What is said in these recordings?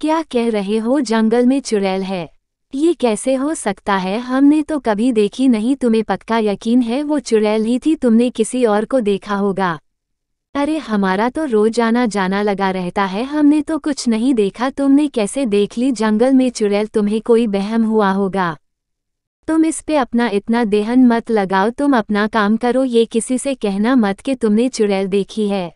क्या कह रहे हो जंगल में चुड़ैल है ये कैसे हो सकता है हमने तो कभी देखी नहीं तुम्हें पक्का यकीन है वो चुड़ैल ही थी तुमने किसी और को देखा होगा अरे हमारा तो रोजाना जाना लगा रहता है हमने तो कुछ नहीं देखा तुमने कैसे देख ली जंगल में चुड़ैल तुम्हें कोई बहम हुआ होगा तुम इस पे अपना इतना देहन मत लगाओ तुम अपना काम करो ये किसी से कहना मत कि तुमने चुड़ैल देखी है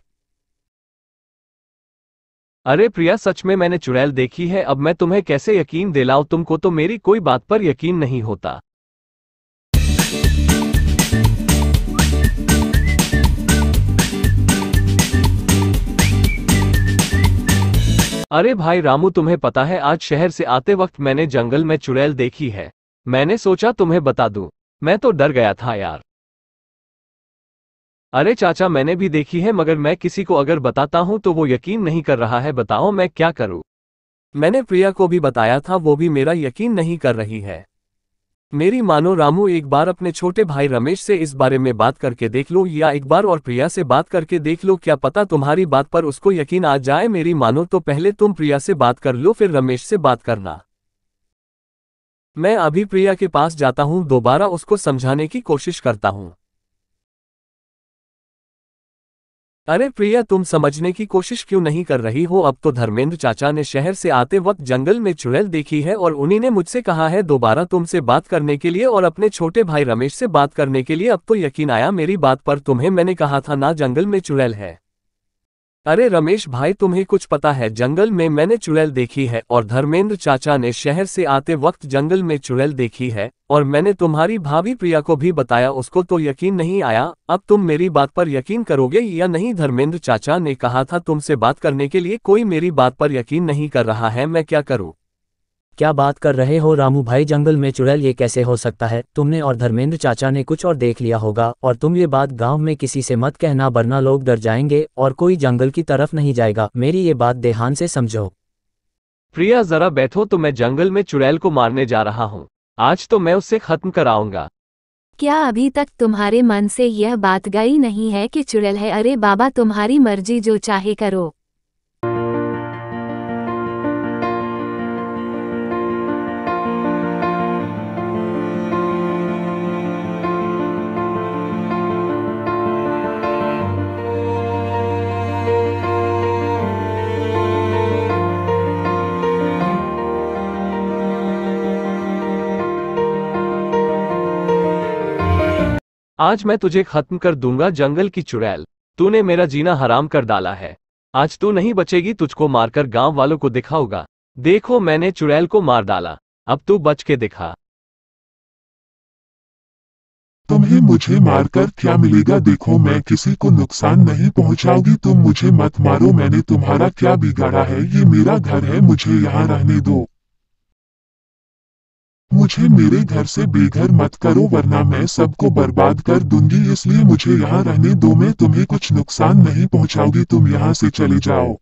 अरे प्रिया सच में मैंने चुड़ैल देखी है अब मैं तुम्हें कैसे यकीन दिलाऊं तुमको तो मेरी कोई बात पर यकीन नहीं होता अरे भाई रामू तुम्हें पता है आज शहर से आते वक्त मैंने जंगल में चुड़ैल देखी है मैंने सोचा तुम्हें बता दूं मैं तो डर गया था यार अरे चाचा मैंने भी देखी है मगर मैं किसी को अगर बताता हूँ तो वो यकीन नहीं कर रहा है बताओ मैं क्या करूँ मैंने प्रिया को भी बताया था वो भी मेरा यकीन नहीं कर रही है मेरी मानो रामू एक बार अपने छोटे भाई रमेश से इस बारे में बात करके देख लो या एक बार और प्रिया से बात करके देख लो क्या पता तुम्हारी बात पर उसको यकीन आ जाए मेरी मानो तो पहले तुम प्रिया से बात कर लो फिर रमेश से बात करना मैं अभी प्रिया के पास जाता हूँ दोबारा उसको समझाने की कोशिश करता हूँ अरे प्रिया तुम समझने की कोशिश क्यों नहीं कर रही हो अब तो धर्मेंद्र चाचा ने शहर से आते वक्त जंगल में चुड़ैल देखी है और उन्हीं ने मुझसे कहा है दोबारा तुमसे बात करने के लिए और अपने छोटे भाई रमेश से बात करने के लिए अब तो यकीन आया मेरी बात पर तुम्हें मैंने कहा था ना जंगल में चुड़ैल है अरे रमेश भाई तुम्हें कुछ पता है जंगल में मैंने चुड़ैल देखी है और धर्मेंद्र चाचा ने शहर से आते वक्त जंगल में चुड़ैल देखी है और मैंने तुम्हारी भाभी प्रिया को भी बताया उसको तो यकीन नहीं आया अब तुम मेरी बात पर यकीन करोगे या नहीं धर्मेंद्र चाचा ने कहा था तुमसे बात करने के लिए कोई मेरी बात पर यकीन नहीं कर रहा है मैं क्या करूँ क्या बात कर रहे हो रामू भाई जंगल में चुड़ैल ये कैसे हो सकता है तुमने और धर्मेंद्र चाचा ने कुछ और देख लिया होगा और तुम ये बात गांव में किसी से मत कहना वरना लोग डर जाएंगे और कोई जंगल की तरफ नहीं जाएगा मेरी ये बात देहान से समझो प्रिया जरा बैठो तो मैं जंगल में चुड़ैल को मारने जा रहा हूँ आज तो मैं उसे खत्म कराऊंगा क्या अभी तक तुम्हारे मन से यह बात गई नहीं है कि चुड़ैल है अरे बाबा तुम्हारी मर्जी जो चाहे करो आज मैं तुझे खत्म कर दूंगा जंगल की चुड़ैल तूने मेरा जीना हराम कर डाला है आज तू नहीं बचेगी तुझको मारकर गांव वालों को दिखाऊगा देखो मैंने चुड़ैल को मार डाला अब तू बच के दिखा तुम्हें मुझे मारकर क्या मिलेगा देखो मैं किसी को नुकसान नहीं पहुंचाऊंगी तुम मुझे मत मारो मैंने तुम्हारा क्या बिगाड़ा है ये मेरा घर है मुझे यहाँ रहने दो मुझे मेरे घर से बेघर मत करो वरना मैं सबको बर्बाद कर दूंगी इसलिए मुझे यहाँ रहने दो मैं तुम्हें कुछ नुकसान नहीं पहुँचाऊंगी तुम यहाँ से चले जाओ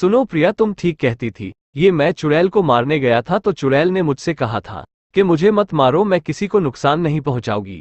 सुनो प्रिया तुम ठीक कहती थी ये मैं चुड़ैल को मारने गया था तो चुड़ैल ने मुझसे कहा था कि मुझे मत मारो मैं किसी को नुकसान नहीं पहुंचाऊंगी